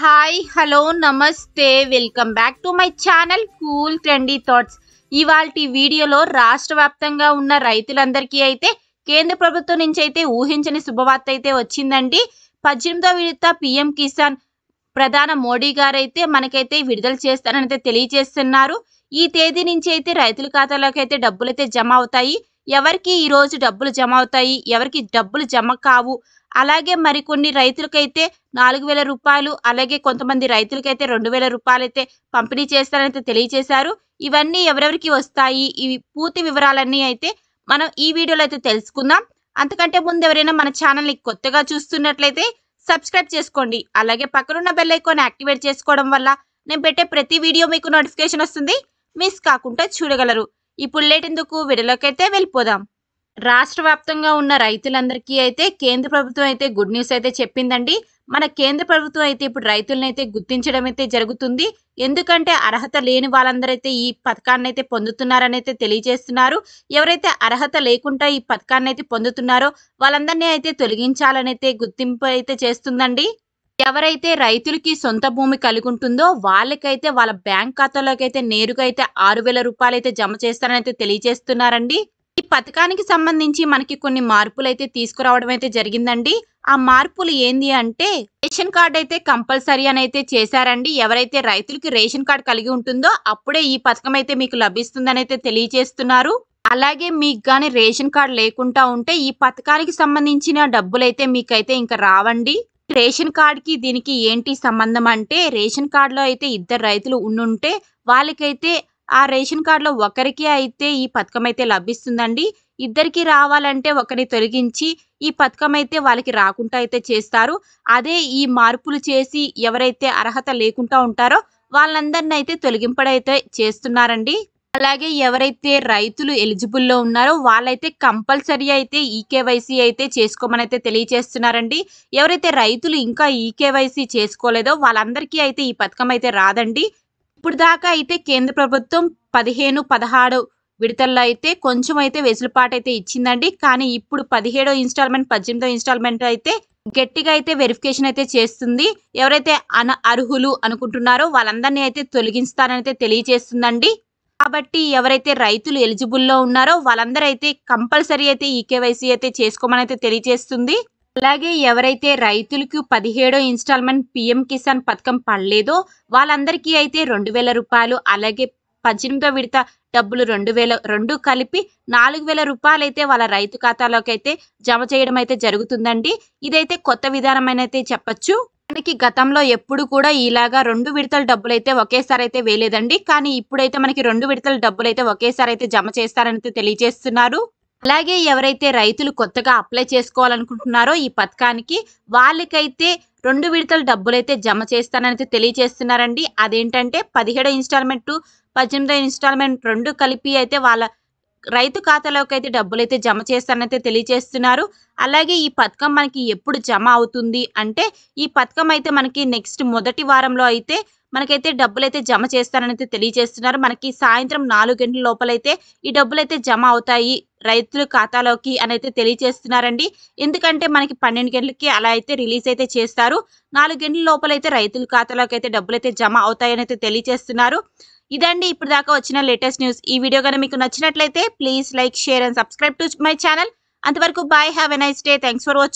hi hello నమస్తే welcome back to my channel cool trendy thoughts ఇవాళ వీడియోలో రాష్ట్ర వ్యాప్తంగా ఉన్న రైతులందరికీ అయితే కేంద్ర ప్రభుత్వం నుంచి అయితే ఊహించని శుభవార్త అయితే వచ్చిందండి పద్దెనిమిదో విడత పిఎం కిసాన్ ప్రధాన మోడీ గారైతే మనకైతే విడుదల చేస్తారని అయితే తెలియజేస్తున్నారు ఈ తేదీ నుంచి అయితే రైతుల ఖాతాలోకి అయితే డబ్బులు అయితే జమ అవుతాయి ఎవరికి ఈరోజు డబ్బులు జమ అవుతాయి ఎవరికి డబ్బులు జమ కావు అలాగే మరికొన్ని రైతులకైతే నాలుగు వేల రూపాయలు అలాగే కొంతమంది రైతులకైతే రెండు వేల రూపాయలైతే పంపిణీ చేస్తారని తెలియజేశారు ఇవన్నీ ఎవరెవరికి వస్తాయి ఇవి పూర్తి వివరాలన్నీ అయితే మనం ఈ వీడియోలో అయితే తెలుసుకుందాం అంతకంటే ముందు ఎవరైనా మన ఛానల్ని కొత్తగా చూస్తున్నట్లయితే సబ్స్క్రైబ్ చేసుకోండి అలాగే పక్కనున్న బెల్ ఐకాన్ యాక్టివేట్ చేసుకోవడం వల్ల నేను పెట్టే ప్రతి వీడియో మీకు నోటిఫికేషన్ వస్తుంది మిస్ కాకుండా చూడగలరు ఇప్పుడు లేటెందుకు విడలోకైతే వెళ్ళిపోదాం రాష్ట్ర వ్యాప్తంగా ఉన్న రైతులందరికీ అయితే కేంద్ర ప్రభుత్వం అయితే గుడ్ న్యూస్ అయితే చెప్పిందండి మన కేంద్ర ప్రభుత్వం అయితే ఇప్పుడు రైతులను అయితే గుర్తించడం అయితే జరుగుతుంది ఎందుకంటే అర్హత లేని వాళ్ళందరైతే ఈ పథకాన్ని అయితే పొందుతున్నారని అయితే తెలియజేస్తున్నారు ఎవరైతే అర్హత లేకుండా ఈ పథకాన్ని అయితే పొందుతున్నారో వాళ్ళందరినీ అయితే తొలగించాలని అయితే గుర్తింపు అయితే చేస్తుందండి ఎవరైతే రైతులకి సొంత భూమి కలిగి ఉంటుందో వాళ్ళకైతే వాళ్ళ బ్యాంక్ ఖాతాలోకి అయితే నేరుగా అయితే ఆరు వేల రూపాయలు అయితే జమ చేస్తారని అయితే తెలియజేస్తున్నారండి ఈ పథకానికి సంబంధించి మనకి కొన్ని మార్పులు అయితే తీసుకురావడం అయితే జరిగిందండి ఆ మార్పులు ఏంది అంటే రేషన్ కార్డు అయితే కంపల్సరీ అని అయితే చేశారండి ఎవరైతే రైతులకి రేషన్ కార్డు కలిగి ఉంటుందో అప్పుడే ఈ పథకం అయితే మీకు లభిస్తుందని అయితే తెలియజేస్తున్నారు అలాగే మీకు కానీ రేషన్ కార్డు లేకుండా ఉంటే ఈ పథకానికి సంబంధించిన డబ్బులు అయితే మీకైతే ఇంకా రావండి రేషన్ కార్డ్కి దీనికి ఏంటి సంబంధం అంటే రేషన్ కార్డులో అయితే ఇద్దరు రైతులు ఉండుంటే వాళ్ళకైతే ఆ రేషన్ కార్డులో ఒకరికి అయితే ఈ పథకం అయితే లభిస్తుందండి ఇద్దరికి రావాలంటే ఒకరిని తొలగించి ఈ పథకం అయితే వాళ్ళకి రాకుండా అయితే చేస్తారు అదే ఈ మార్పులు చేసి ఎవరైతే అర్హత లేకుండా ఉంటారో వాళ్ళందరిని అయితే తొలగింపడైతే చేస్తున్నారండి అలాగే ఎవరైతే రైతులు ఎలిజిబుల్లో ఉన్నారో వాళ్ళైతే కంపల్సరీ అయితే ఈకేవైసీ అయితే చేసుకోమని అయితే తెలియజేస్తున్నారండి ఎవరైతే రైతులు ఇంకా ఈకేవైసీ చేసుకోలేదో వాళ్ళందరికీ అయితే ఈ పథకం అయితే రాదండి ఇప్పుడు దాకా అయితే కేంద్ర ప్రభుత్వం పదిహేను పదహారు విడతల్లో అయితే కొంచెం అయితే వెసులుపాటు అయితే ఇచ్చిందండి కానీ ఇప్పుడు పదిహేడో ఇన్స్టాల్మెంట్ పద్దెనిమిదో ఇన్స్టాల్మెంట్ అయితే గట్టిగా అయితే వెరిఫికేషన్ అయితే చేస్తుంది ఎవరైతే అన అర్హులు అనుకుంటున్నారో వాళ్ళందరినీ అయితే తొలగిస్తానైతే తెలియజేస్తుందండి కాబట్టి ఎవరైతే రైతులు ఎలిజిబుల్లో ఉన్నారో వాళ్ళందరూ అయితే కంపల్సరీ అయితే ఈ కేవైసీ అయితే చేసుకోమని అయితే తెలియజేస్తుంది అలాగే ఎవరైతే రైతులకు పదిహేడో ఇన్స్టాల్మెంట్ పిఎం కిసాన్ పథకం పడలేదో వాళ్ళందరికీ అయితే రెండు వేల రూపాయలు అలాగే పద్దెనిమిదో విడత డబ్బులు రెండు వేల రెండు కలిపి నాలుగు వేల రూపాయలు అయితే వాళ్ళ రైతు ఖాతాలోకి అయితే జమ చేయడం అయితే జరుగుతుందండి ఇదైతే కొత్త విధానం అయితే చెప్పచ్చు మనకి గతంలో ఎప్పుడు కూడా ఇలాగా రెండు విడతల డబ్బులు అయితే ఒకేసారి అయితే వేయలేదండి కానీ ఇప్పుడైతే మనకి రెండు విడతల డబ్బులు అయితే ఒకేసారి అయితే జమ చేస్తారని తెలియజేస్తున్నారు అలాగే ఎవరైతే రైతులు కొత్తగా అప్లై చేసుకోవాలనుకుంటున్నారో ఈ పథకానికి వాళ్ళకైతే రెండు విడతల డబ్బులు అయితే జమ చేస్తానని తెలియజేస్తున్నారండి అదేంటంటే పదిహేడో ఇన్స్టాల్మెంట్ పద్దెనిమిదో ఇన్స్టాల్మెంట్ రెండు కలిపి అయితే వాళ్ళ రైతు ఖాతాలోకి అయితే డబ్బులు అయితే జమ చేస్తానైతే తెలియజేస్తున్నారు అలాగే ఈ పథకం మనకి ఎప్పుడు జమ అవుతుంది అంటే ఈ పథకం అయితే మనకి నెక్స్ట్ మొదటి వారంలో అయితే మనకైతే డబ్బులు అయితే జమ చేస్తారనైతే తెలియజేస్తున్నారు మనకి సాయంత్రం నాలుగు గంటల లోపలైతే ఈ డబ్బులు అయితే జమ అవుతాయి రైతుల ఖాతాలోకి అని అయితే తెలియజేస్తున్నారండి ఎందుకంటే మనకి పన్నెండు గంటలకి అలా అయితే రిలీజ్ అయితే చేస్తారు నాలుగు గంటల లోపలైతే రైతుల ఖాతాలోకి అయితే డబ్బులు అయితే జమ అవుతాయని అయితే తెలియజేస్తున్నారు ఇదండి ఇప్పుడు దాకా వచ్చిన లేటెస్ట్ న్యూస్ ఈ వీడియో కనుక మీకు నచ్చినట్లయితే please like share and subscribe to my channel అంతవరకు bye have a nice day thanks for watching